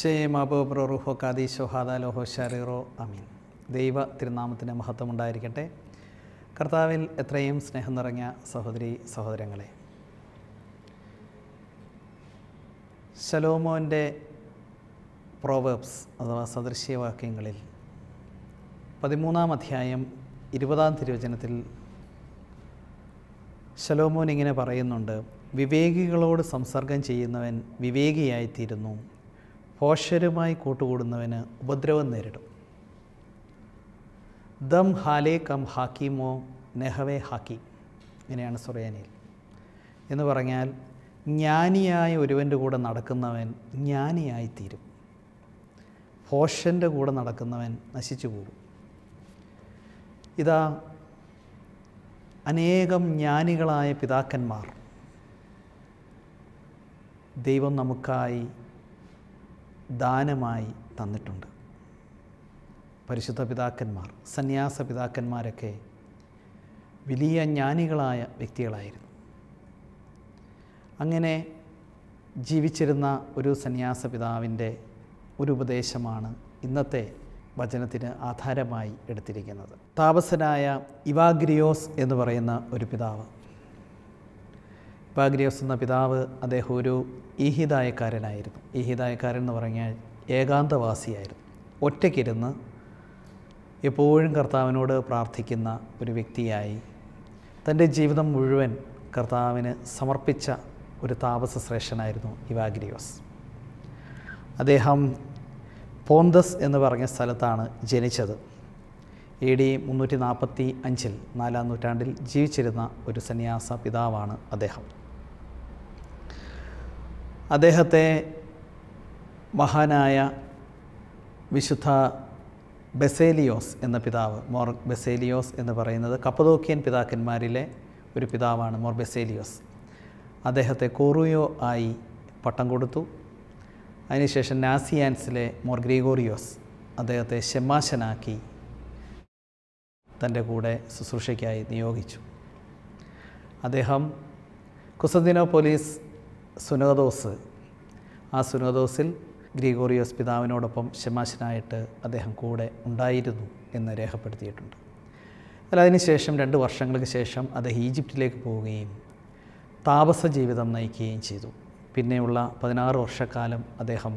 ഷെയ് അമീൻ ദൈവ തിരുനാമത്തിൻ്റെ മഹത്വം ഉണ്ടായിരിക്കട്ടെ കർത്താവിൽ എത്രയും സ്നേഹം നിറഞ്ഞ സഹോദരി സഹോദരങ്ങളെ ശലോമോൻ്റെ പ്രോവേബ്സ് അഥവാ സദൃശ്യവാക്യങ്ങളിൽ പതിമൂന്നാം അധ്യായം ഇരുപതാം തിരുവചനത്തിൽ ശലോമോൻ ഇങ്ങനെ പറയുന്നുണ്ട് വിവേകികളോട് സംസർഗം ചെയ്യുന്നവൻ വിവേകിയായിത്തീരുന്നു പോഷരുമായി കൂട്ടുകൂടുന്നവന് ഉപദ്രവം നേരിടും ദം ഹാലേ കം ഹാക്കിമോ നെഹവേ ഹാക്കി ഇങ്ങനെയാണ് സുറയാനിയിൽ എന്ന് പറഞ്ഞാൽ ജ്ഞാനിയായ ഒരുവൻ്റെ കൂടെ നടക്കുന്നവൻ ജ്ഞാനിയായിത്തീരും ഭോഷൻ്റെ കൂടെ നടക്കുന്നവൻ നശിച്ചു പോകും ഇതാ അനേകം ജ്ഞാനികളായ പിതാക്കന്മാർ ദൈവം നമുക്കായി ദാനമായി തന്നിട്ടുണ്ട് പരിശുദ്ധ പിതാക്കന്മാർ സന്യാസ പിതാക്കന്മാരൊക്കെ വലിയ ജ്ഞാനികളായ വ്യക്തികളായിരുന്നു അങ്ങനെ ജീവിച്ചിരുന്ന ഒരു സന്യാസ പിതാവിൻ്റെ ഒരു ഉപദേശമാണ് ഇന്നത്തെ വചനത്തിന് ആധാരമായി എടുത്തിരിക്കുന്നത് താപസനായ ഇവാഗ്രിയോസ് എന്ന് പറയുന്ന ഒരു പിതാവ് ഇവാഗ്രിയോസ് എന്ന പിതാവ് അദ്ദേഹം ഒരു ഈഹിതായക്കാരനായിരുന്നു ഈഹിതായക്കാരൻ എന്ന് പറഞ്ഞാൽ ഏകാന്തവാസിയായിരുന്നു ഒറ്റയ്ക്കിരുന്ന് എപ്പോഴും കർത്താവിനോട് പ്രാർത്ഥിക്കുന്ന ഒരു വ്യക്തിയായി തൻ്റെ ജീവിതം മുഴുവൻ കർത്താവിന് സമർപ്പിച്ച ഒരു താപസ ശ്രേഷ്ഠനായിരുന്നു ഇവാഗ്രിയോസ് അദ്ദേഹം പോന്തസ് എന്ന് പറഞ്ഞ സ്ഥലത്താണ് ജനിച്ചത് എ ഡി മുന്നൂറ്റി നാൽപ്പത്തി അഞ്ചിൽ നാലാം നൂറ്റാണ്ടിൽ ജീവിച്ചിരുന്ന ഒരു സന്യാസ പിതാവാണ് അദ്ദേഹം അദ്ദേഹത്തെ മഹാനായ വിശുദ്ധ ബെസേലിയോസ് എന്ന പിതാവ് മോർ ബെസേലിയോസ് എന്ന് പറയുന്നത് കപ്പതോക്കിയൻ പിതാക്കന്മാരിലെ ഒരു പിതാവാണ് മോർ ബെസേലിയോസ് അദ്ദേഹത്തെ കോറുയോ ആയി പട്ടം കൊടുത്തു അതിനുശേഷം നാസിയാൻസിലെ മോർ ഗ്രീഗോറിയോസ് അദ്ദേഹത്തെ ഷെമാശനാക്കി തൻ്റെ കൂടെ ശുശ്രൂഷയ്ക്കായി നിയോഗിച്ചു അദ്ദേഹം കുസന്തിനോ പോലീസ് സുനോദോസ് ആ സുനോദോസിൽ ഗ്രിഗോറിയോസ് പിതാവിനോടൊപ്പം ശമാശനായിട്ട് അദ്ദേഹം കൂടെ ഉണ്ടായിരുന്നു എന്ന് രേഖപ്പെടുത്തിയിട്ടുണ്ട് എന്നാൽ അതിനുശേഷം രണ്ട് വർഷങ്ങൾക്ക് ശേഷം അദ്ദേഹം ഈജിപ്തിലേക്ക് പോവുകയും താപസ ജീവിതം നയിക്കുകയും ചെയ്തു പിന്നെയുള്ള പതിനാറ് വർഷക്കാലം അദ്ദേഹം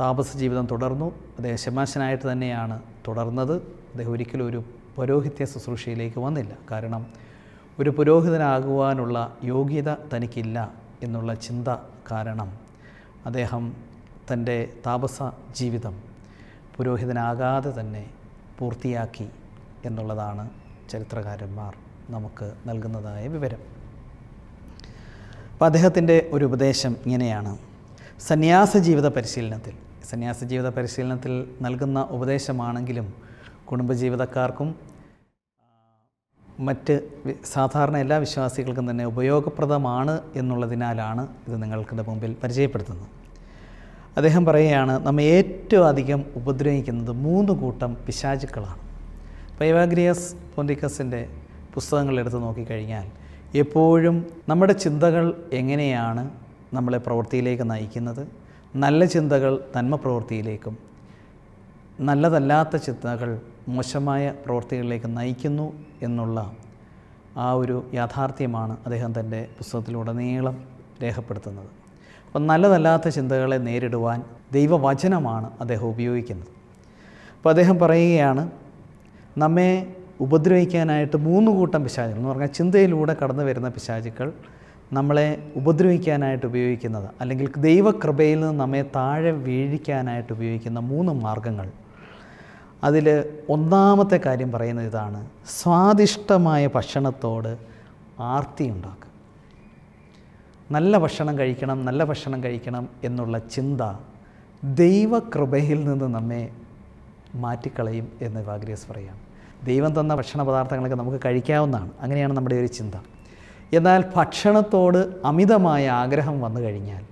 താപസ ജീവിതം തുടർന്നു അദ്ദേഹം ശമാശനായിട്ട് തന്നെയാണ് തുടർന്നത് അദ്ദേഹം ഒരിക്കലും ഒരു പുരോഹിത്യ ശുശ്രൂഷയിലേക്ക് വന്നില്ല കാരണം ഒരു പുരോഹിതനാകുവാനുള്ള യോഗ്യത തനിക്കില്ല എന്നുള്ള ചിന്ത കാരണം അദ്ദേഹം തൻ്റെ താപസ ജീവിതം പുരോഹിതനാകാതെ തന്നെ പൂർത്തിയാക്കി എന്നുള്ളതാണ് ചരിത്രകാരന്മാർ നമുക്ക് നൽകുന്നതായ വിവരം അപ്പോൾ അദ്ദേഹത്തിൻ്റെ ഒരു ഉപദേശം ഇങ്ങനെയാണ് സന്യാസ ജീവിത പരിശീലനത്തിൽ സന്യാസ ജീവിത പരിശീലനത്തിൽ നൽകുന്ന ഉപദേശമാണെങ്കിലും കുടുംബജീവിതക്കാർക്കും മറ്റ് സാധാരണ എല്ലാ വിശ്വാസികൾക്കും തന്നെ ഉപയോഗപ്രദമാണ് എന്നുള്ളതിനാലാണ് ഇത് നിങ്ങൾക്കിടെ മുമ്പിൽ പരിചയപ്പെടുത്തുന്നത് അദ്ദേഹം പറയുകയാണ് നമ്മൾ ഏറ്റവും അധികം ഉപദ്രവിക്കുന്നത് മൂന്ന് കൂട്ടം പിശാചുക്കളാണ് പൈവാഗ്രിയസ് പൊന്തിക്കസിൻ്റെ പുസ്തകങ്ങൾ എടുത്തു നോക്കിക്കഴിഞ്ഞാൽ എപ്പോഴും നമ്മുടെ ചിന്തകൾ എങ്ങനെയാണ് നമ്മളെ പ്രവൃത്തിയിലേക്ക് നയിക്കുന്നത് നല്ല ചിന്തകൾ നന്മ പ്രവൃത്തിയിലേക്കും നല്ലതല്ലാത്ത ചിന്തകൾ മോശമായ പ്രവൃത്തികളിലേക്ക് നയിക്കുന്നു എന്നുള്ള ആ ഒരു യാഥാർത്ഥ്യമാണ് അദ്ദേഹം തൻ്റെ പുസ്തകത്തിലുടനീളം രേഖപ്പെടുത്തുന്നത് അപ്പം നല്ലതല്ലാത്ത ചിന്തകളെ നേരിടുവാൻ ദൈവവചനമാണ് അദ്ദേഹം ഉപയോഗിക്കുന്നത് അപ്പോൾ അദ്ദേഹം പറയുകയാണ് നമ്മെ ഉപദ്രവിക്കാനായിട്ട് മൂന്ന് കൂട്ടം പിശാചുകൾ എന്ന് പറഞ്ഞാൽ ചിന്തയിലൂടെ കടന്നു വരുന്ന പിശാചുക്കൾ നമ്മളെ ഉപദ്രവിക്കാനായിട്ട് ഉപയോഗിക്കുന്നത് അല്ലെങ്കിൽ ദൈവകൃപയിൽ നിന്ന് നമ്മെ താഴെ വീഴിക്കാനായിട്ട് ഉപയോഗിക്കുന്ന മൂന്ന് മാർഗങ്ങൾ അതിൽ ഒന്നാമത്തെ കാര്യം പറയുന്നത് ഇതാണ് സ്വാദിഷ്ടമായ ഭക്ഷണത്തോട് ആർത്തി ഉണ്ടാക്കുക നല്ല ഭക്ഷണം കഴിക്കണം നല്ല ഭക്ഷണം കഴിക്കണം എന്നുള്ള ചിന്ത ദൈവകൃപയിൽ നിന്ന് നമ്മെ മാറ്റിക്കളയും എന്ന് വാഗ്രിയസ് പറയുകയാണ് ദൈവം തന്ന ഭക്ഷണ പദാർത്ഥങ്ങളൊക്കെ നമുക്ക് കഴിക്കാവുന്നതാണ് അങ്ങനെയാണ് നമ്മുടെ ഒരു ചിന്ത എന്നാൽ ഭക്ഷണത്തോട് അമിതമായ ആഗ്രഹം വന്നു കഴിഞ്ഞാൽ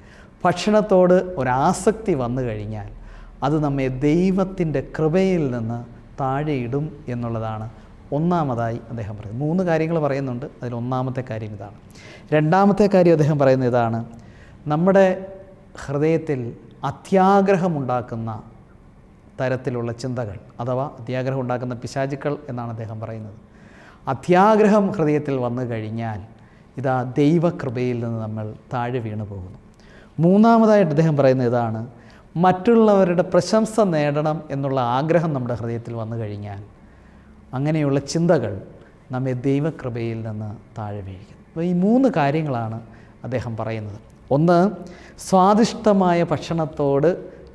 ഭക്ഷണത്തോട് ഒരാസക്തി വന്നു കഴിഞ്ഞാൽ അത് നമ്മെ ദൈവത്തിൻ്റെ കൃപയിൽ നിന്ന് താഴെയിടും എന്നുള്ളതാണ് ഒന്നാമതായി അദ്ദേഹം പറയുന്നത് മൂന്ന് കാര്യങ്ങൾ പറയുന്നുണ്ട് അതിൽ ഒന്നാമത്തെ കാര്യം ഇതാണ് രണ്ടാമത്തെ കാര്യം അദ്ദേഹം പറയുന്നത് ഇതാണ് നമ്മുടെ ഹൃദയത്തിൽ അത്യാഗ്രഹമുണ്ടാക്കുന്ന തരത്തിലുള്ള ചിന്തകൾ അഥവാ അത്യാഗ്രഹം ഉണ്ടാക്കുന്ന പിശാചുക്കൾ എന്നാണ് അദ്ദേഹം പറയുന്നത് അത്യാഗ്രഹം ഹൃദയത്തിൽ വന്നു കഴിഞ്ഞാൽ ഇതാ ദൈവകൃപയിൽ നിന്ന് നമ്മൾ താഴെ വീണു പോകുന്നു മൂന്നാമതായിട്ട് അദ്ദേഹം പറയുന്നത് ഇതാണ് മറ്റുള്ളവരുടെ പ്രശംസ നേടണം എന്നുള്ള ആഗ്രഹം നമ്മുടെ ഹൃദയത്തിൽ വന്നു കഴിഞ്ഞാൽ അങ്ങനെയുള്ള ചിന്തകൾ നമ്മെ ദൈവകൃപയിൽ നിന്ന് താഴെ വീഴിക്കുന്നു അപ്പോൾ ഈ മൂന്ന് കാര്യങ്ങളാണ് അദ്ദേഹം പറയുന്നത് ഒന്ന് സ്വാദിഷ്ടമായ ഭക്ഷണത്തോട്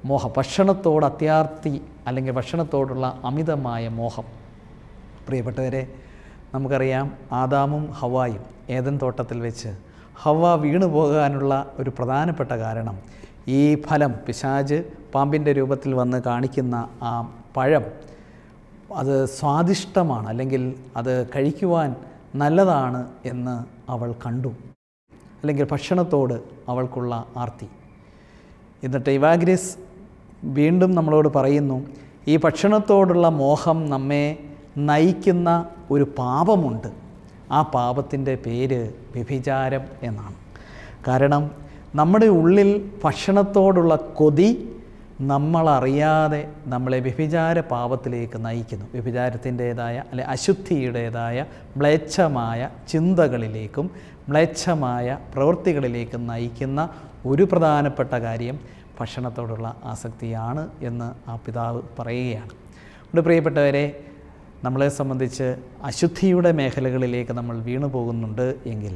മോഹം ഭക്ഷണത്തോട് അത്യാർത്തി അല്ലെങ്കിൽ ഭക്ഷണത്തോടുള്ള അമിതമായ മോഹം പ്രിയപ്പെട്ടവരെ നമുക്കറിയാം ആദാമും ഹവായും ഏതൻ തോട്ടത്തിൽ വെച്ച് ഹവ വീണു പോകാനുള്ള ഒരു പ്രധാനപ്പെട്ട കാരണം ഈ ഫലം പിശാജ് പാമ്പിൻ്റെ രൂപത്തിൽ വന്ന് കാണിക്കുന്ന ആ പഴം അത് സ്വാദിഷ്ടമാണ് അല്ലെങ്കിൽ അത് കഴിക്കുവാൻ നല്ലതാണ് എന്ന് അവൾ കണ്ടു അല്ലെങ്കിൽ ഭക്ഷണത്തോട് അവൾക്കുള്ള ആർത്തി എന്നിട്ട് ഇവാഗ്രിസ് വീണ്ടും നമ്മളോട് പറയുന്നു ഈ ഭക്ഷണത്തോടുള്ള മോഹം നമ്മെ നയിക്കുന്ന ഒരു പാപമുണ്ട് ആ പാപത്തിൻ്റെ പേര് വ്യഭിചാരം എന്നാണ് കാരണം നമ്മുടെ ഉള്ളിൽ ഭക്ഷണത്തോടുള്ള കൊതി നമ്മളറിയാതെ നമ്മളെ വ്യഭിചാര പാപത്തിലേക്ക് നയിക്കുന്നു വ്യഭിചാരത്തിൻ്റേതായ അല്ലെ അശുദ്ധിയുടേതായ മ്ലേച്ഛമായ ചിന്തകളിലേക്കും മ്ലേച്ഛമായ പ്രവൃത്തികളിലേക്കും നയിക്കുന്ന ഒരു പ്രധാനപ്പെട്ട കാര്യം ഭക്ഷണത്തോടുള്ള ആസക്തിയാണ് എന്ന് ആ പിതാവ് പറയുകയാണ് ഇവിടെ പ്രിയപ്പെട്ടവരെ നമ്മളെ സംബന്ധിച്ച് അശുദ്ധിയുടെ മേഖലകളിലേക്ക് നമ്മൾ വീണു പോകുന്നുണ്ട് എങ്കിൽ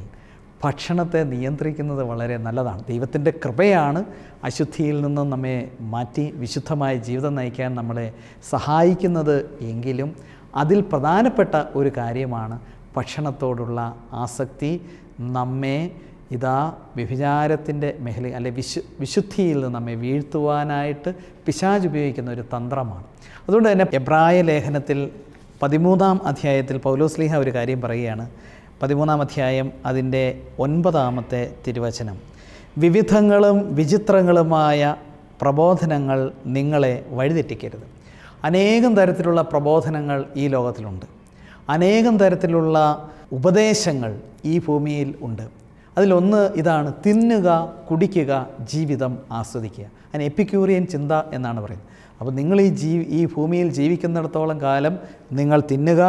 ഭക്ഷണത്തെ നിയന്ത്രിക്കുന്നത് വളരെ നല്ലതാണ് ദൈവത്തിൻ്റെ കൃപയാണ് അശുദ്ധിയിൽ നിന്നും നമ്മെ മാറ്റി വിശുദ്ധമായ ജീവിതം നയിക്കാൻ നമ്മളെ സഹായിക്കുന്നത് എങ്കിലും അതിൽ പ്രധാനപ്പെട്ട ഒരു കാര്യമാണ് ഭക്ഷണത്തോടുള്ള ആസക്തി നമ്മെ ഇതാ വ്യഭിചാരത്തിൻ്റെ മേഖല അല്ലെ വിശു വിശുദ്ധിയിൽ നിന്ന് നമ്മെ വീഴ്ത്തുവാനായിട്ട് പിശാജ് ഉപയോഗിക്കുന്ന ഒരു തന്ത്രമാണ് അതുകൊണ്ട് തന്നെ എബ്രായ ലേഖനത്തിൽ പതിമൂന്നാം അധ്യായത്തിൽ പൗലോസ്ലിഹ ഒരു കാര്യം പറയുകയാണ് പതിമൂന്നാം അധ്യായം അതിൻ്റെ ഒൻപതാമത്തെ തിരുവചനം വിവിധങ്ങളും വിചിത്രങ്ങളുമായ പ്രബോധനങ്ങൾ നിങ്ങളെ വഴിതെറ്റിക്കരുത് അനേകം തരത്തിലുള്ള പ്രബോധനങ്ങൾ ഈ ലോകത്തിലുണ്ട് അനേകം തരത്തിലുള്ള ഉപദേശങ്ങൾ ഈ ഭൂമിയിൽ ഉണ്ട് അതിലൊന്ന് ഇതാണ് തിന്നുക കുടിക്കുക ജീവിതം ആസ്വദിക്കുക അതിന് എപ്പിക്യൂറിയൻ ചിന്ത എന്നാണ് പറയുന്നത് അപ്പോൾ നിങ്ങൾ ഈ ജീ ഈ ഭൂമിയിൽ ജീവിക്കുന്നിടത്തോളം കാലം നിങ്ങൾ തിന്നുക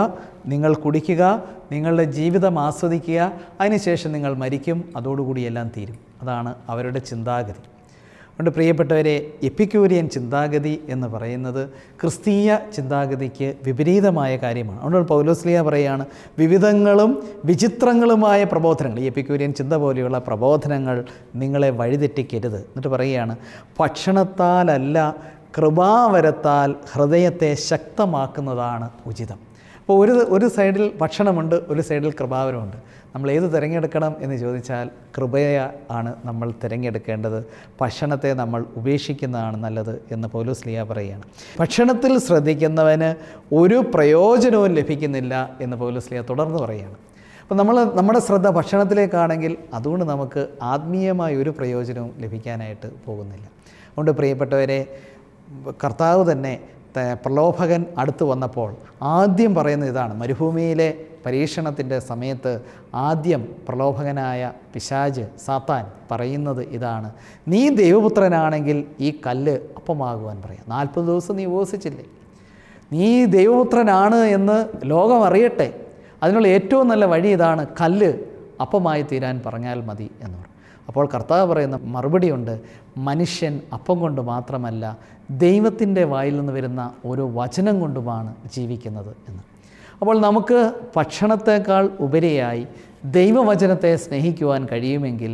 നിങ്ങൾ കുടിക്കുക നിങ്ങളുടെ ജീവിതം ആസ്വദിക്കുക അതിനുശേഷം നിങ്ങൾ മരിക്കും അതോടുകൂടി എല്ലാം തീരും അതാണ് അവരുടെ ചിന്താഗതി അതുകൊണ്ട് പ്രിയപ്പെട്ടവരെ എപ്പിക്യൂരിയൻ ചിന്താഗതി എന്ന് പറയുന്നത് ക്രിസ്തീയ ചിന്താഗതിക്ക് വിപരീതമായ കാര്യമാണ് അതുകൊണ്ട് പൗലോസ്ലിയ പറയുകയാണ് വിവിധങ്ങളും വിചിത്രങ്ങളുമായ പ്രബോധനങ്ങൾ ഈ എപ്പിക്യൂരിയൻ ചിന്ത പോലെയുള്ള പ്രബോധനങ്ങൾ നിങ്ങളെ വഴിതെറ്റിക്കരുത് എന്നിട്ട് പറയുകയാണ് ഭക്ഷണത്താലല്ല കൃപാവരത്താൽ ഹൃദയത്തെ ശക്തമാക്കുന്നതാണ് ഉചിതം അപ്പോൾ ഒരു ഒരു സൈഡിൽ ഭക്ഷണമുണ്ട് ഒരു സൈഡിൽ കൃപാവരമുണ്ട് നമ്മൾ ഏത് തിരഞ്ഞെടുക്കണം എന്ന് ചോദിച്ചാൽ കൃപയ ആണ് നമ്മൾ തിരഞ്ഞെടുക്കേണ്ടത് ഭക്ഷണത്തെ നമ്മൾ ഉപേക്ഷിക്കുന്നതാണ് നല്ലത് എന്ന് പൗലോസ് ലിയ പറയുകയാണ് ഭക്ഷണത്തിൽ ശ്രദ്ധിക്കുന്നവന് ഒരു പ്രയോജനവും ലഭിക്കുന്നില്ല എന്ന് പൗലോസ് ലിയ തുടർന്ന് പറയുകയാണ് അപ്പോൾ നമ്മൾ നമ്മുടെ ശ്രദ്ധ ഭക്ഷണത്തിലേക്കാണെങ്കിൽ അതുകൊണ്ട് നമുക്ക് ആത്മീയമായ ഒരു പ്രയോജനവും ലഭിക്കാനായിട്ട് പോകുന്നില്ല അതുകൊണ്ട് പ്രിയപ്പെട്ടവരെ കർത്താവ് തന്നെ പ്രലോഭകൻ അടുത്ത് വന്നപ്പോൾ ആദ്യം പറയുന്നത് ഇതാണ് മരുഭൂമിയിലെ പരീക്ഷണത്തിൻ്റെ സമയത്ത് ആദ്യം പ്രലോഭകനായ പിശാജ് സാത്താൻ പറയുന്നത് ഇതാണ് നീ ദൈവപുത്രനാണെങ്കിൽ ഈ കല്ല് അപ്പമാകുവാൻ പറയാം നാൽപ്പത് ദിവസം നീ ഉപസിച്ചില്ലേ നീ ദൈവപുത്രനാണ് എന്ന് ലോകം അറിയട്ടെ അതിനുള്ള ഏറ്റവും നല്ല വഴി ഇതാണ് കല്ല് അപ്പമായി തീരാൻ പറഞ്ഞാൽ മതി എന്ന് പറയും അപ്പോൾ കർത്താവ് പറയുന്ന മറുപടിയുണ്ട് മനുഷ്യൻ അപ്പം കൊണ്ട് മാത്രമല്ല ദൈവത്തിൻ്റെ വായിൽ നിന്ന് വരുന്ന ഓരോ വചനം കൊണ്ടുമാണ് ജീവിക്കുന്നത് എന്ന് അപ്പോൾ നമുക്ക് ഭക്ഷണത്തേക്കാൾ ഉപരിയായി ദൈവവചനത്തെ സ്നേഹിക്കുവാൻ കഴിയുമെങ്കിൽ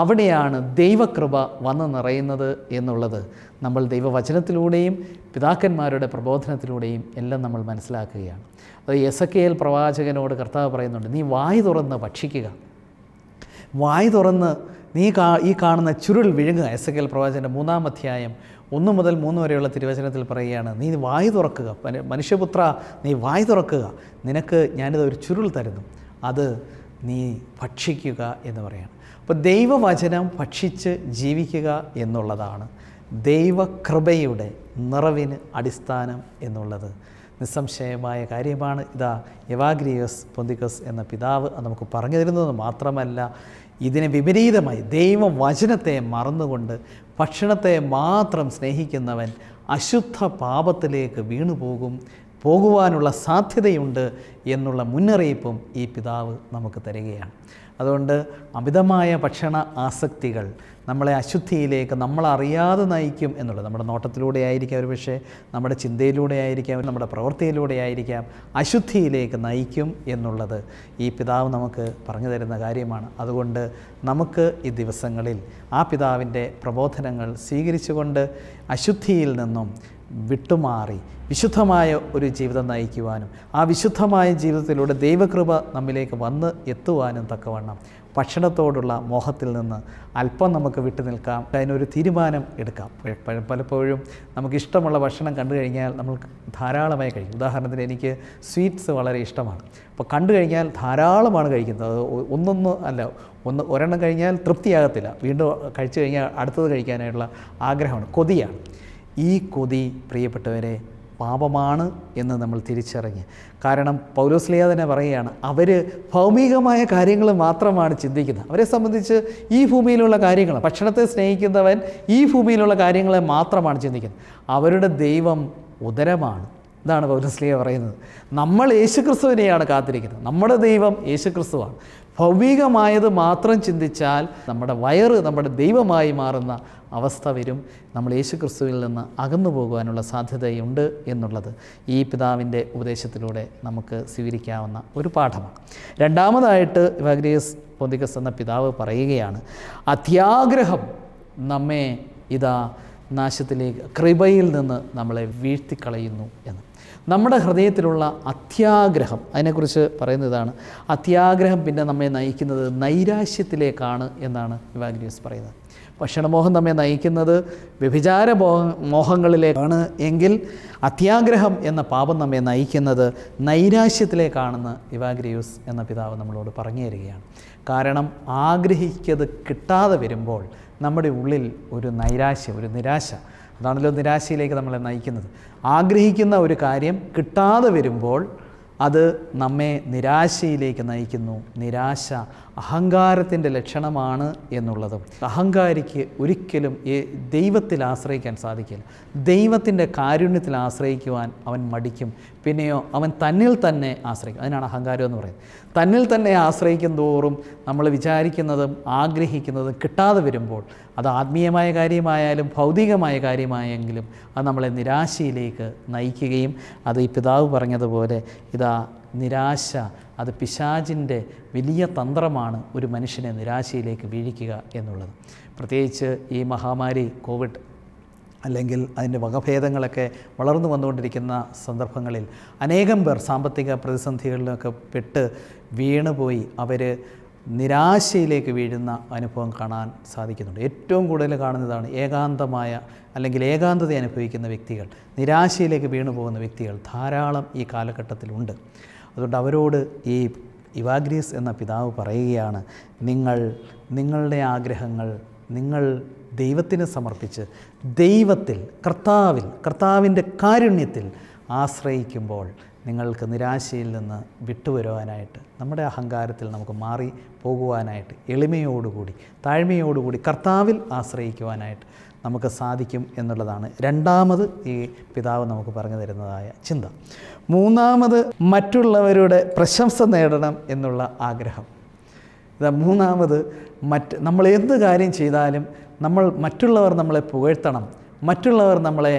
അവിടെയാണ് ദൈവകൃപ വന്നു നിറയുന്നത് എന്നുള്ളത് നമ്മൾ ദൈവവചനത്തിലൂടെയും പിതാക്കന്മാരുടെ പ്രബോധനത്തിലൂടെയും എല്ലാം നമ്മൾ മനസ്സിലാക്കുകയാണ് അത് എസ് കെ എൽ പ്രവാചകനോട് കർത്താവ് പറയുന്നുണ്ട് നീ വായി തുറന്ന് ഭക്ഷിക്കുക വായി തുറന്ന് നീ കാ ഈ കാണുന്ന ചുരുൾ വിഴുങ്ങുക എസ് എ കെൽ പ്രവാചൻ്റെ മൂന്നാം അധ്യായം ഒന്ന് മുതൽ മൂന്ന് വരെയുള്ള തിരുവചനത്തിൽ പറയുകയാണ് നീ വായു തുറക്കുക മനുഷ്യപുത്ര നീ വായു തുറക്കുക നിനക്ക് ഞാനിത് ഒരു ചുരുൾ തരുന്നു അത് നീ ഭക്ഷിക്കുക എന്ന് പറയാണ് അപ്പോൾ ദൈവവചനം ഭക്ഷിച്ച് ജീവിക്കുക എന്നുള്ളതാണ് ദൈവകൃപയുടെ നിറവിന് അടിസ്ഥാനം എന്നുള്ളത് നിസ്സംശയമായ കാര്യമാണ് ഇതാ യവാഗ്രിയസ് പൊന്തിക്കസ് എന്ന പിതാവ് നമുക്ക് പറഞ്ഞു തരുന്നത് മാത്രമല്ല ഇതിന് വിപരീതമായി ദൈവവചനത്തെ മറന്നുകൊണ്ട് ഭക്ഷണത്തെ മാത്രം സ്നേഹിക്കുന്നവൻ അശുദ്ധ പാപത്തിലേക്ക് വീണുപോകും പോകുവാനുള്ള സാധ്യതയുണ്ട് എന്നുള്ള മുന്നറിയിപ്പും ഈ പിതാവ് നമുക്ക് തരികയാണ് അതുകൊണ്ട് അമിതമായ ഭക്ഷണ ആസക്തികൾ നമ്മളെ അശുദ്ധിയിലേക്ക് നമ്മളറിയാതെ നയിക്കും എന്നുള്ളത് നമ്മുടെ നോട്ടത്തിലൂടെ ആയിരിക്കാം ഒരു പക്ഷേ നമ്മുടെ ചിന്തയിലൂടെ ആയിരിക്കാം നമ്മുടെ പ്രവൃത്തിയിലൂടെ ആയിരിക്കാം അശുദ്ധിയിലേക്ക് നയിക്കും എന്നുള്ളത് ഈ പിതാവ് നമുക്ക് പറഞ്ഞു തരുന്ന കാര്യമാണ് അതുകൊണ്ട് നമുക്ക് ഈ ദിവസങ്ങളിൽ ആ പിതാവിൻ്റെ പ്രബോധനങ്ങൾ സ്വീകരിച്ചുകൊണ്ട് അശുദ്ധിയിൽ നിന്നും വിട്ടുമാറി വിശുദ്ധമായ ഒരു ജീവിതം നയിക്കുവാനും ആ വിശുദ്ധമായ ജീവിതത്തിലൂടെ ദൈവകൃപ നമ്മിലേക്ക് വന്ന് എത്തുവാനും തക്കവണ്ണം ഭക്ഷണത്തോടുള്ള മോഹത്തിൽ നിന്ന് അല്പം നമുക്ക് വിട്ടു നിൽക്കാം അതിനൊരു തീരുമാനം എടുക്കാം പലപ്പോഴും നമുക്ക് ഇഷ്ടമുള്ള ഭക്ഷണം കണ്ടു കഴിഞ്ഞാൽ നമ്മൾ ധാരാളമായി കഴിക്കും ഉദാഹരണത്തിന് എനിക്ക് സ്വീറ്റ്സ് വളരെ ഇഷ്ടമാണ് അപ്പോൾ കണ്ടു കഴിഞ്ഞാൽ ധാരാളമാണ് കഴിക്കുന്നത് ഒന്നൊന്ന് അല്ല ഒന്ന് ഒരെണ്ണം കഴിഞ്ഞാൽ തൃപ്തിയാകത്തില്ല വീണ്ടും കഴിച്ചു കഴിഞ്ഞാൽ അടുത്തത് കഴിക്കാനായിട്ടുള്ള ആഗ്രഹമാണ് കൊതിയാണ് ഈ കൊതി പ്രിയപ്പെട്ടവരെ പാപമാണ് എന്ന് നമ്മൾ തിരിച്ചറിഞ്ഞ് കാരണം പൗലോസ്ലിയ തന്നെ പറയുകയാണ് അവർ ഭൗമികമായ കാര്യങ്ങൾ മാത്രമാണ് ചിന്തിക്കുന്നത് അവരെ സംബന്ധിച്ച് ഈ ഭൂമിയിലുള്ള കാര്യങ്ങൾ ഭക്ഷണത്തെ സ്നേഹിക്കുന്നവൻ ഈ ഭൂമിയിലുള്ള കാര്യങ്ങളെ മാത്രമാണ് ചിന്തിക്കുന്നത് അവരുടെ ദൈവം ഉദരമാണ് ഇതാണ് പൗലോസ്ലിയ പറയുന്നത് നമ്മൾ യേശുക്രിസ്തുവിനെയാണ് കാത്തിരിക്കുന്നത് നമ്മുടെ ദൈവം യേശുക്രിസ്തുവാണ് ഭൗതികമായത് മാത്രം ചിന്തിച്ചാൽ നമ്മുടെ വയറ് നമ്മുടെ ദൈവമായി മാറുന്ന അവസ്ഥ വരും നമ്മൾ യേശു ക്രിസ്തുവിൽ നിന്ന് അകന്നു പോകുവാനുള്ള സാധ്യതയുണ്ട് എന്നുള്ളത് ഈ പിതാവിൻ്റെ ഉപദേശത്തിലൂടെ നമുക്ക് സ്വീകരിക്കാവുന്ന ഒരു പാഠമാണ് രണ്ടാമതായിട്ട് വാഗ്രിയസ് പൊന്തികസ് എന്ന പിതാവ് പറയുകയാണ് അത്യാഗ്രഹം നമ്മെ ഇതാ നാശത്തിലേക്ക് കൃപയിൽ നിന്ന് നമ്മളെ വീഴ്ത്തിക്കളയുന്നു എന്ന് നമ്മുടെ ഹൃദയത്തിലുള്ള അത്യാഗ്രഹം അതിനെക്കുറിച്ച് ഇതാണ് അത്യാഗ്രഹം പിന്നെ നമ്മെ നയിക്കുന്നത് നൈരാശ്യത്തിലേക്കാണ് എന്നാണ് ഇവാഗ്നിയസ് പറയുന്നത് ഭക്ഷണമോഹം നമ്മെ നയിക്കുന്നത് വ്യഭിചാര മോഹങ്ങളിലേക്കാണ് എങ്കിൽ അത്യാഗ്രഹം എന്ന പാപം നമ്മെ നയിക്കുന്നത് നൈരാശ്യത്തിലേക്കാണെന്ന് ഇവാഗ്രിയൂസ് എന്ന പിതാവ് നമ്മളോട് പറഞ്ഞു തരികയാണ് കാരണം ആഗ്രഹിക്കത് കിട്ടാതെ വരുമ്പോൾ നമ്മുടെ ഉള്ളിൽ ഒരു നൈരാശ്യം ഒരു നിരാശ അതാണല്ലോ നിരാശയിലേക്ക് നമ്മളെ നയിക്കുന്നത് ആഗ്രഹിക്കുന്ന ഒരു കാര്യം കിട്ടാതെ വരുമ്പോൾ അത് നമ്മെ നിരാശയിലേക്ക് നയിക്കുന്നു നിരാശ അഹങ്കാരത്തിൻ്റെ ലക്ഷണമാണ് എന്നുള്ളതും അഹങ്കാരിക്ക് ഒരിക്കലും ദൈവത്തിൽ ആശ്രയിക്കാൻ സാധിക്കില്ല ദൈവത്തിൻ്റെ കാരുണ്യത്തിൽ ആശ്രയിക്കുവാൻ അവൻ മടിക്കും പിന്നെയോ അവൻ തന്നിൽ തന്നെ ആശ്രയിക്കും അതിനാണ് അഹങ്കാരം എന്ന് പറയുന്നത് തന്നിൽ തന്നെ ആശ്രയിക്കും തോറും നമ്മൾ വിചാരിക്കുന്നതും ആഗ്രഹിക്കുന്നതും കിട്ടാതെ വരുമ്പോൾ അത് ആത്മീയമായ കാര്യമായാലും ഭൗതികമായ കാര്യമായെങ്കിലും അത് നമ്മളെ നിരാശയിലേക്ക് നയിക്കുകയും അത് ഈ പിതാവ് പറഞ്ഞതുപോലെ ഇതാ നിരാശ അത് പിശാചിൻ്റെ വലിയ തന്ത്രമാണ് ഒരു മനുഷ്യനെ നിരാശയിലേക്ക് വീഴിക്കുക എന്നുള്ളത് പ്രത്യേകിച്ച് ഈ മഹാമാരി കോവിഡ് അല്ലെങ്കിൽ അതിൻ്റെ വകഭേദങ്ങളൊക്കെ വളർന്നു വന്നുകൊണ്ടിരിക്കുന്ന സന്ദർഭങ്ങളിൽ അനേകം പേർ സാമ്പത്തിക പ്രതിസന്ധികളിലൊക്കെ പെട്ട് വീണുപോയി അവർ നിരാശയിലേക്ക് വീഴുന്ന അനുഭവം കാണാൻ സാധിക്കുന്നുണ്ട് ഏറ്റവും കൂടുതൽ കാണുന്നതാണ് ഏകാന്തമായ അല്ലെങ്കിൽ ഏകാന്തത അനുഭവിക്കുന്ന വ്യക്തികൾ നിരാശയിലേക്ക് വീണു പോകുന്ന വ്യക്തികൾ ധാരാളം ഈ കാലഘട്ടത്തിലുണ്ട് അതുകൊണ്ട് അവരോട് ഈ ഇവാഗ്രീസ് എന്ന പിതാവ് പറയുകയാണ് നിങ്ങൾ നിങ്ങളുടെ ആഗ്രഹങ്ങൾ നിങ്ങൾ ദൈവത്തിന് സമർപ്പിച്ച് ദൈവത്തിൽ കർത്താവിൽ കർത്താവിൻ്റെ കാരുണ്യത്തിൽ ആശ്രയിക്കുമ്പോൾ നിങ്ങൾക്ക് നിരാശയിൽ നിന്ന് വിട്ടുവരുവാനായിട്ട് നമ്മുടെ അഹങ്കാരത്തിൽ നമുക്ക് മാറി പോകുവാനായിട്ട് എളിമയോടുകൂടി താഴ്മയോടുകൂടി കർത്താവിൽ ആശ്രയിക്കുവാനായിട്ട് നമുക്ക് സാധിക്കും എന്നുള്ളതാണ് രണ്ടാമത് ഈ പിതാവ് നമുക്ക് പറഞ്ഞു തരുന്നതായ ചിന്ത മൂന്നാമത് മറ്റുള്ളവരുടെ പ്രശംസ നേടണം എന്നുള്ള ആഗ്രഹം ഇതാ മൂന്നാമത് മറ്റ് നമ്മൾ എന്ത് കാര്യം ചെയ്താലും നമ്മൾ മറ്റുള്ളവർ നമ്മളെ പുകഴ്ത്തണം മറ്റുള്ളവർ നമ്മളെ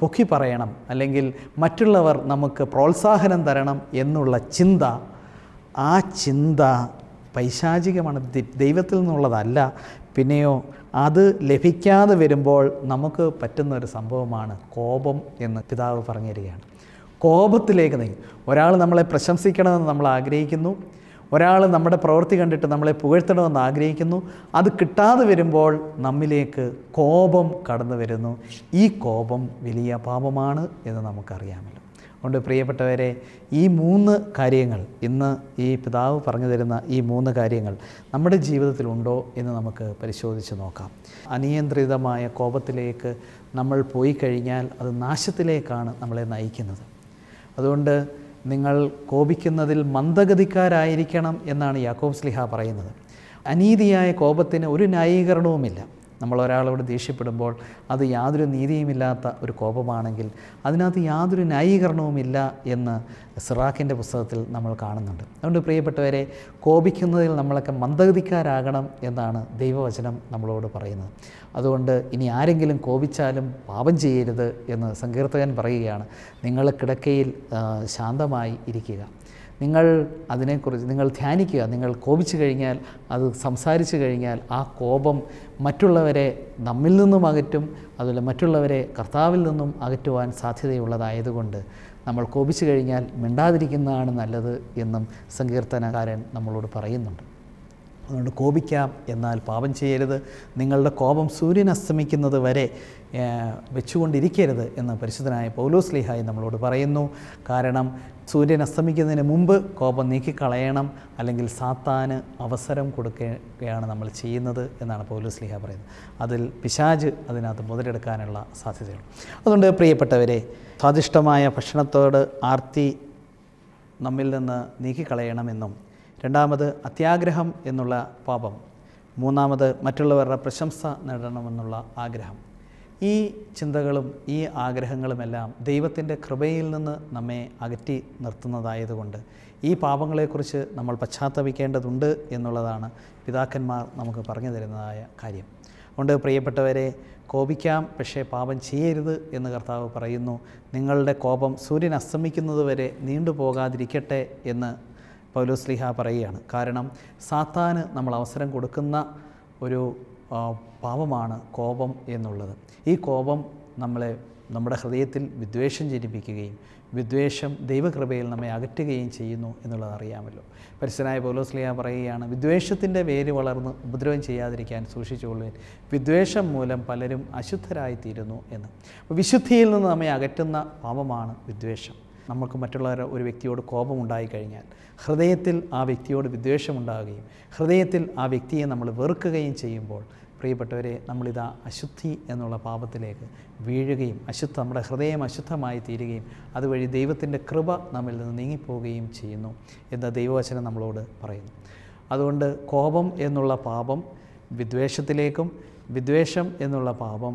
പൊക്കി പറയണം അല്ലെങ്കിൽ മറ്റുള്ളവർ നമുക്ക് പ്രോത്സാഹനം തരണം എന്നുള്ള ചിന്ത ആ ചിന്ത പൈശാചികമാണ് ദൈവത്തിൽ നിന്നുള്ളതല്ല പിന്നെയോ അത് ലഭിക്കാതെ വരുമ്പോൾ നമുക്ക് പറ്റുന്ന ഒരു സംഭവമാണ് കോപം എന്ന് പിതാവ് പറഞ്ഞു തരികയാണ് കോപത്തിലേക്ക് നീങ്ങി ഒരാൾ നമ്മളെ പ്രശംസിക്കണമെന്ന് നമ്മൾ ആഗ്രഹിക്കുന്നു ഒരാൾ നമ്മുടെ പ്രവൃത്തി കണ്ടിട്ട് നമ്മളെ പുകഴ്ത്തണമെന്ന് ആഗ്രഹിക്കുന്നു അത് കിട്ടാതെ വരുമ്പോൾ നമ്മിലേക്ക് കോപം കടന്നു വരുന്നു ഈ കോപം വലിയ പാപമാണ് എന്ന് നമുക്കറിയാമല്ലോ അതുകൊണ്ട് പ്രിയപ്പെട്ടവരെ ഈ മൂന്ന് കാര്യങ്ങൾ ഇന്ന് ഈ പിതാവ് പറഞ്ഞു തരുന്ന ഈ മൂന്ന് കാര്യങ്ങൾ നമ്മുടെ ജീവിതത്തിലുണ്ടോ എന്ന് നമുക്ക് പരിശോധിച്ച് നോക്കാം അനിയന്ത്രിതമായ കോപത്തിലേക്ക് നമ്മൾ പോയി കഴിഞ്ഞാൽ അത് നാശത്തിലേക്കാണ് നമ്മളെ നയിക്കുന്നത് അതുകൊണ്ട് നിങ്ങൾ കോപിക്കുന്നതിൽ മന്ദഗതിക്കാരായിരിക്കണം എന്നാണ് യാക്കോബ് സ്ലിഹ പറയുന്നത് അനീതിയായ കോപത്തിന് ഒരു ന്യായീകരണവുമില്ല നമ്മൾ ഒരാളോട് ദേഷ്യപ്പെടുമ്പോൾ അത് യാതൊരു നീതിയുമില്ലാത്ത ഒരു കോപമാണെങ്കിൽ അതിനകത്ത് യാതൊരു ന്യായീകരണവുമില്ല എന്ന് സിറാഖിൻ്റെ പുസ്തകത്തിൽ നമ്മൾ കാണുന്നുണ്ട് അതുകൊണ്ട് പ്രിയപ്പെട്ടവരെ കോപിക്കുന്നതിൽ നമ്മളൊക്കെ മന്ദഗതിക്കാരാകണം എന്നാണ് ദൈവവചനം നമ്മളോട് പറയുന്നത് അതുകൊണ്ട് ഇനി ആരെങ്കിലും കോപിച്ചാലും പാപം ചെയ്യരുത് എന്ന് സങ്കീർത്തകൻ പറയുകയാണ് നിങ്ങൾ കിടക്കയിൽ ശാന്തമായി ഇരിക്കുക നിങ്ങൾ അതിനെക്കുറിച്ച് നിങ്ങൾ ധ്യാനിക്കുക നിങ്ങൾ കോപിച്ചു കഴിഞ്ഞാൽ അത് സംസാരിച്ചു കഴിഞ്ഞാൽ ആ കോപം മറ്റുള്ളവരെ നമ്മിൽ നിന്നും അകറ്റും അതുപോലെ മറ്റുള്ളവരെ കർത്താവിൽ നിന്നും അകറ്റുവാൻ സാധ്യതയുള്ളതായതുകൊണ്ട് നമ്മൾ കോപിച്ചു കഴിഞ്ഞാൽ മിണ്ടാതിരിക്കുന്നതാണ് നല്ലത് എന്നും സങ്കീർത്തനകാരൻ നമ്മളോട് പറയുന്നുണ്ട് അതുകൊണ്ട് കോപിക്കാം എന്നാൽ പാപം ചെയ്യരുത് നിങ്ങളുടെ കോപം സൂര്യൻ അസ്തമിക്കുന്നത് വരെ വെച്ചുകൊണ്ടിരിക്കരുത് എന്ന് പരിശുദ്ധനായ പൗലോസ് ലിഹായി നമ്മളോട് പറയുന്നു കാരണം സൂര്യൻ അസ്തമിക്കുന്നതിന് മുമ്പ് കോപം നീക്കിക്കളയണം അല്ലെങ്കിൽ സാത്താന് അവസരം കൊടുക്കുകയാണ് നമ്മൾ ചെയ്യുന്നത് എന്നാണ് പൗലോസ് ലിഹ പറയുന്നത് അതിൽ പിശാജ് അതിനകത്ത് മുതലെടുക്കാനുള്ള സാധ്യതയുണ്ട് അതുകൊണ്ട് പ്രിയപ്പെട്ടവരെ സ്വാദിഷ്ടമായ ഭക്ഷണത്തോട് ആർത്തി നമ്മിൽ നിന്ന് നീക്കിക്കളയണമെന്നും രണ്ടാമത് അത്യാഗ്രഹം എന്നുള്ള പാപം മൂന്നാമത് മറ്റുള്ളവരുടെ പ്രശംസ നേടണമെന്നുള്ള ആഗ്രഹം ഈ ചിന്തകളും ഈ ആഗ്രഹങ്ങളുമെല്ലാം ദൈവത്തിൻ്റെ കൃപയിൽ നിന്ന് നമ്മെ അകറ്റി നിർത്തുന്നതായതുകൊണ്ട് ഈ പാപങ്ങളെക്കുറിച്ച് നമ്മൾ പശ്ചാത്തപിക്കേണ്ടതുണ്ട് എന്നുള്ളതാണ് പിതാക്കന്മാർ നമുക്ക് പറഞ്ഞു തരുന്നതായ കാര്യം അതുകൊണ്ട് പ്രിയപ്പെട്ടവരെ കോപിക്കാം പക്ഷേ പാപം ചെയ്യരുത് എന്ന് കർത്താവ് പറയുന്നു നിങ്ങളുടെ കോപം സൂര്യൻ അസ്തമിക്കുന്നത് വരെ നീണ്ടുപോകാതിരിക്കട്ടെ എന്ന് പൗലോസ്ലിഹ പറയുകയാണ് കാരണം സാത്താന് നമ്മൾ അവസരം കൊടുക്കുന്ന ഒരു പാപമാണ് കോപം എന്നുള്ളത് ഈ കോപം നമ്മളെ നമ്മുടെ ഹൃദയത്തിൽ വിദ്വേഷം ജനിപ്പിക്കുകയും വിദ്വേഷം ദൈവകൃപയിൽ നമ്മെ അകറ്റുകയും ചെയ്യുന്നു എന്നുള്ളത് അറിയാമല്ലോ പരിസനായ പൗലോസ്ലിയ പറയുകയാണ് വിദ്വേഷത്തിൻ്റെ വേര് വളർന്ന് ഉപദ്രവം ചെയ്യാതിരിക്കാൻ സൂക്ഷിച്ചുകൊള്ളുവിൻ വിദ്വേഷം മൂലം പലരും അശുദ്ധരായിത്തീരുന്നു എന്ന് വിശുദ്ധിയിൽ നിന്ന് നമ്മെ അകറ്റുന്ന പാപമാണ് വിദ്വേഷം നമുക്ക് മറ്റുള്ളവർ ഒരു വ്യക്തിയോട് കോപമുണ്ടായി കഴിഞ്ഞാൽ ഹൃദയത്തിൽ ആ വ്യക്തിയോട് വിദ്വേഷമുണ്ടാകുകയും ഹൃദയത്തിൽ ആ വ്യക്തിയെ നമ്മൾ വെറുക്കുകയും ചെയ്യുമ്പോൾ പ്രിയപ്പെട്ടവരെ നമ്മളിതാ അശുദ്ധി എന്നുള്ള പാപത്തിലേക്ക് വീഴുകയും അശുദ്ധ നമ്മുടെ ഹൃദയം അശുദ്ധമായി തീരുകയും അതുവഴി ദൈവത്തിൻ്റെ കൃപ നമ്മിൽ നിന്ന് നീങ്ങിപ്പോവുകയും ചെയ്യുന്നു എന്ന ദൈവവചനം നമ്മളോട് പറയുന്നു അതുകൊണ്ട് കോപം എന്നുള്ള പാപം വിദ്വേഷത്തിലേക്കും വിദ്വേഷം എന്നുള്ള പാപം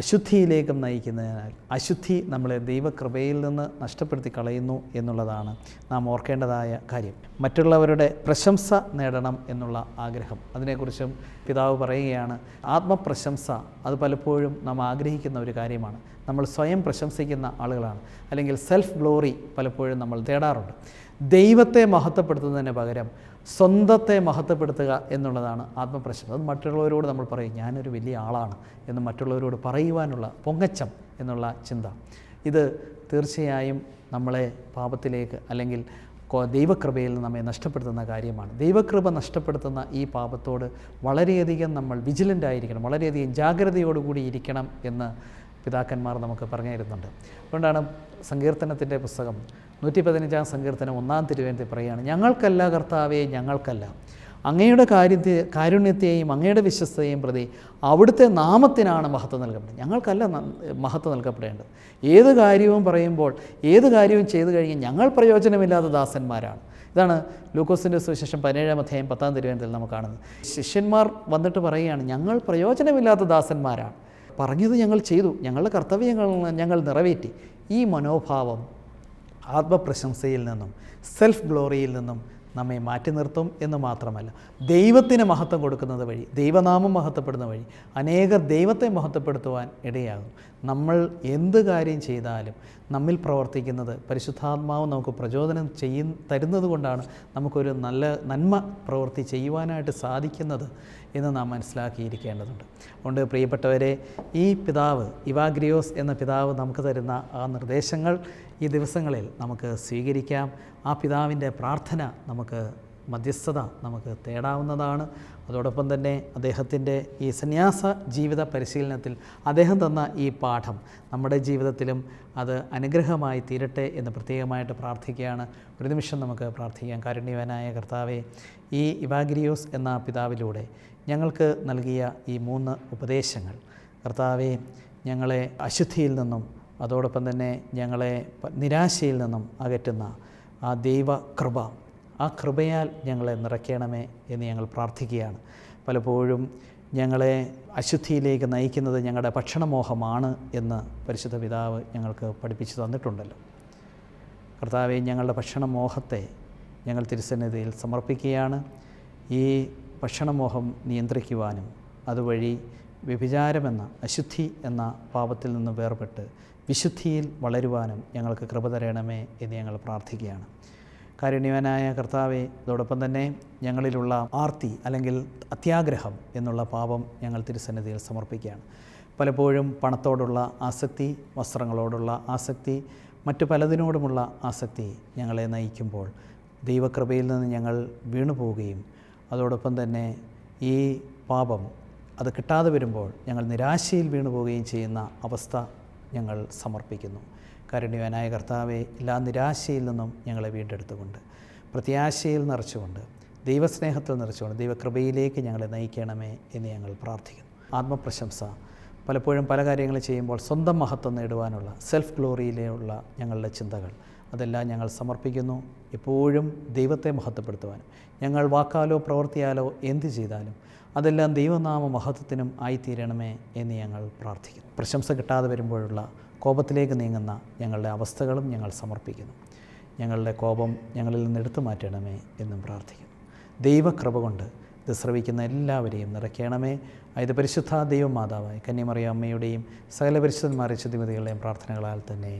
അശുദ്ധിയിലേക്കും നയിക്കുന്നതിനാൽ അശുദ്ധി നമ്മളെ ദൈവകൃപയിൽ നിന്ന് നഷ്ടപ്പെടുത്തി കളയുന്നു എന്നുള്ളതാണ് നാം ഓർക്കേണ്ടതായ കാര്യം മറ്റുള്ളവരുടെ പ്രശംസ നേടണം എന്നുള്ള ആഗ്രഹം അതിനെക്കുറിച്ചും പിതാവ് പറയുകയാണ് ആത്മപ്രശംസ അത് പലപ്പോഴും നാം ആഗ്രഹിക്കുന്ന ഒരു കാര്യമാണ് നമ്മൾ സ്വയം പ്രശംസിക്കുന്ന ആളുകളാണ് അല്ലെങ്കിൽ സെൽഫ് ഗ്ലോറി പലപ്പോഴും നമ്മൾ തേടാറുണ്ട് ദൈവത്തെ മഹത്വപ്പെടുത്തുന്നതിന് പകരം സ്വന്തത്തെ മഹത്വപ്പെടുത്തുക എന്നുള്ളതാണ് ആത്മപ്രശ്നം അത് മറ്റുള്ളവരോട് നമ്മൾ പറയും ഞാനൊരു വലിയ ആളാണ് എന്ന് മറ്റുള്ളവരോട് പറയുവാനുള്ള പൊങ്ങച്ചം എന്നുള്ള ചിന്ത ഇത് തീർച്ചയായും നമ്മളെ പാപത്തിലേക്ക് അല്ലെങ്കിൽ ദൈവകൃപയിൽ നമ്മെ നഷ്ടപ്പെടുത്തുന്ന കാര്യമാണ് ദൈവകൃപ നഷ്ടപ്പെടുത്തുന്ന ഈ പാപത്തോട് വളരെയധികം നമ്മൾ വിജിലൻ്റ് ആയിരിക്കണം വളരെയധികം ജാഗ്രതയോടുകൂടി ഇരിക്കണം എന്ന് പിതാക്കന്മാർ നമുക്ക് പറഞ്ഞിരുന്നുണ്ട് അതുകൊണ്ടാണ് സങ്കീർത്തനത്തിൻ്റെ പുസ്തകം നൂറ്റി പതിനഞ്ചാം സങ്കീർത്തനം ഒന്നാം തിരുവേണ്ടി പറയുകയാണ് ഞങ്ങൾക്കല്ല കർത്താവേ ഞങ്ങൾക്കല്ല അങ്ങയുടെ കാര്യത്തെ കാരുണ്യത്തെയും അങ്ങയുടെ വിശ്വസ്തയെയും പ്രതി അവിടുത്തെ നാമത്തിനാണ് മഹത്വം നൽകപ്പെടുന്നത് ഞങ്ങൾക്കല്ല മഹത്വം നൽകപ്പെടേണ്ടത് ഏത് കാര്യവും പറയുമ്പോൾ ഏത് കാര്യവും ചെയ്തു കഴിഞ്ഞ് ഞങ്ങൾ പ്രയോജനമില്ലാത്ത ദാസന്മാരാണ് ഇതാണ് ലൂക്കോസിൻ്റെ സുവിശേഷം പതിനേഴാം അധ്യായം പത്താം തിരുവനന്തപുരത്തിൽ നമുക്ക് കാണുന്നത് ശിഷ്യന്മാർ വന്നിട്ട് പറയുകയാണ് ഞങ്ങൾ പ്രയോജനമില്ലാത്ത ദാസന്മാരാണ് പറഞ്ഞത് ഞങ്ങൾ ചെയ്തു ഞങ്ങളുടെ കർത്തവ്യങ്ങൾ ഞങ്ങൾ നിറവേറ്റി ഈ മനോഭാവം ആത്മപ്രശംസയിൽ നിന്നും സെൽഫ് ഗ്ലോറിയിൽ നിന്നും നമ്മെ മാറ്റി നിർത്തും എന്ന് മാത്രമല്ല ദൈവത്തിന് മഹത്വം കൊടുക്കുന്നത് വഴി ദൈവനാമം മഹത്വപ്പെടുന്ന വഴി അനേകർ ദൈവത്തെ മഹത്വപ്പെടുത്തുവാൻ ഇടയാകും നമ്മൾ എന്ത് കാര്യം ചെയ്താലും നമ്മിൽ പ്രവർത്തിക്കുന്നത് പരിശുദ്ധാത്മാവ് നമുക്ക് പ്രചോദനം ചെയ്യ തരുന്നത് കൊണ്ടാണ് നമുക്കൊരു നല്ല നന്മ പ്രവൃത്തി ചെയ്യുവാനായിട്ട് സാധിക്കുന്നത് എന്ന് നാം മനസ്സിലാക്കിയിരിക്കേണ്ടതുണ്ട് അതുകൊണ്ട് പ്രിയപ്പെട്ടവരെ ഈ പിതാവ് ഇവാഗ്രിയോസ് എന്ന പിതാവ് നമുക്ക് തരുന്ന ആ നിർദ്ദേശങ്ങൾ ഈ ദിവസങ്ങളിൽ നമുക്ക് സ്വീകരിക്കാം ആ പിതാവിൻ്റെ പ്രാർത്ഥന നമുക്ക് മധ്യസ്ഥത നമുക്ക് തേടാവുന്നതാണ് അതോടൊപ്പം തന്നെ അദ്ദേഹത്തിൻ്റെ ഈ സന്യാസ ജീവിത പരിശീലനത്തിൽ അദ്ദേഹം തന്ന ഈ പാഠം നമ്മുടെ ജീവിതത്തിലും അത് അനുഗ്രഹമായി തീരട്ടെ എന്ന് പ്രത്യേകമായിട്ട് പ്രാർത്ഥിക്കുകയാണ് ഒരു നിമിഷം നമുക്ക് പ്രാർത്ഥിക്കാം കാരുണ്യവനായ കർത്താവെ ഈ ഇവാഗ്രിയോസ് എന്ന പിതാവിലൂടെ ഞങ്ങൾക്ക് നൽകിയ ഈ മൂന്ന് ഉപദേശങ്ങൾ കർത്താവെ ഞങ്ങളെ അശുദ്ധിയിൽ നിന്നും അതോടൊപ്പം തന്നെ ഞങ്ങളെ നിരാശയിൽ നിന്നും അകറ്റുന്ന ആ ദൈവ കൃപ ആ കൃപയാൽ ഞങ്ങളെ നിറയ്ക്കണമേ എന്ന് ഞങ്ങൾ പ്രാർത്ഥിക്കുകയാണ് പലപ്പോഴും ഞങ്ങളെ അശുദ്ധിയിലേക്ക് നയിക്കുന്നത് ഞങ്ങളുടെ ഭക്ഷണമോഹമാണ് എന്ന് പരിശുദ്ധ പിതാവ് ഞങ്ങൾക്ക് പഠിപ്പിച്ചു തന്നിട്ടുണ്ടല്ലോ കർത്താവെ ഞങ്ങളുടെ ഭക്ഷണമോഹത്തെ ഞങ്ങൾ തിരുസന്നിധിയിൽ സമർപ്പിക്കുകയാണ് ഈ ഭക്ഷണമോഹം നിയന്ത്രിക്കുവാനും അതുവഴി വ്യഭിചാരമെന്ന അശുദ്ധി എന്ന പാപത്തിൽ നിന്ന് വേർപെട്ട് വിശുദ്ധിയിൽ വളരുവാനും ഞങ്ങൾക്ക് കൃപ തരണമേ എന്ന് ഞങ്ങൾ പ്രാർത്ഥിക്കുകയാണ് കാരുണ്യവനായ കർത്താവെ അതോടൊപ്പം തന്നെ ഞങ്ങളിലുള്ള ആർത്തി അല്ലെങ്കിൽ അത്യാഗ്രഹം എന്നുള്ള പാപം ഞങ്ങൾ തിരുസന്നിധിയിൽ സമർപ്പിക്കുകയാണ് പലപ്പോഴും പണത്തോടുള്ള ആസക്തി വസ്ത്രങ്ങളോടുള്ള ആസക്തി മറ്റു പലതിനോടുമുള്ള ആസക്തി ഞങ്ങളെ നയിക്കുമ്പോൾ ദൈവകൃപയിൽ നിന്ന് ഞങ്ങൾ വീണു പോവുകയും അതോടൊപ്പം തന്നെ ഈ പാപം അത് കിട്ടാതെ വരുമ്പോൾ ഞങ്ങൾ നിരാശയിൽ വീണു പോവുകയും ചെയ്യുന്ന അവസ്ഥ ഞങ്ങൾ സമർപ്പിക്കുന്നു കരുണ്യവനായ കർത്താവെ എല്ലാ നിരാശയിൽ നിന്നും ഞങ്ങളെ വീണ്ടെടുത്തുകൊണ്ട് പ്രത്യാശയിൽ നിറച്ചുകൊണ്ട് ദൈവസ്നേഹത്തിൽ നിറച്ചുകൊണ്ട് ദൈവകൃപയിലേക്ക് ഞങ്ങളെ നയിക്കണമേ എന്ന് ഞങ്ങൾ പ്രാർത്ഥിക്കുന്നു ആത്മപ്രശംസ പലപ്പോഴും പല കാര്യങ്ങൾ ചെയ്യുമ്പോൾ സ്വന്തം മഹത്വം നേടുവാനുള്ള സെൽഫ് ഗ്ലോറിയിലുള്ള ഞങ്ങളുടെ ചിന്തകൾ അതെല്ലാം ഞങ്ങൾ സമർപ്പിക്കുന്നു എപ്പോഴും ദൈവത്തെ മഹത്വപ്പെടുത്തുവാനും ഞങ്ങൾ വാക്കാലോ പ്രവർത്തിയാലോ എന്ത് ചെയ്താലും അതെല്ലാം ദൈവനാമ മഹത്വത്തിനും ആയിത്തീരണമേ എന്ന് ഞങ്ങൾ പ്രാർത്ഥിക്കുന്നു പ്രശംസ കിട്ടാതെ വരുമ്പോഴുള്ള കോപത്തിലേക്ക് നീങ്ങുന്ന ഞങ്ങളുടെ അവസ്ഥകളും ഞങ്ങൾ സമർപ്പിക്കുന്നു ഞങ്ങളുടെ കോപം ഞങ്ങളിൽ നിന്ന് എടുത്തു മാറ്റണമേ എന്നും പ്രാർത്ഥിക്കുന്നു ദൈവകൃപ കൊണ്ട് ഇത് ശ്രവിക്കുന്ന എല്ലാവരെയും നിറയ്ക്കണമേ അതായത് പരിശുദ്ധ മാതാവായി കന്യമറിയ അമ്മയുടെയും സകല പരിശുദ്ധന്മാരുടെ ചുതിമതികളുടെയും പ്രാർത്ഥനകളാൽ തന്നെ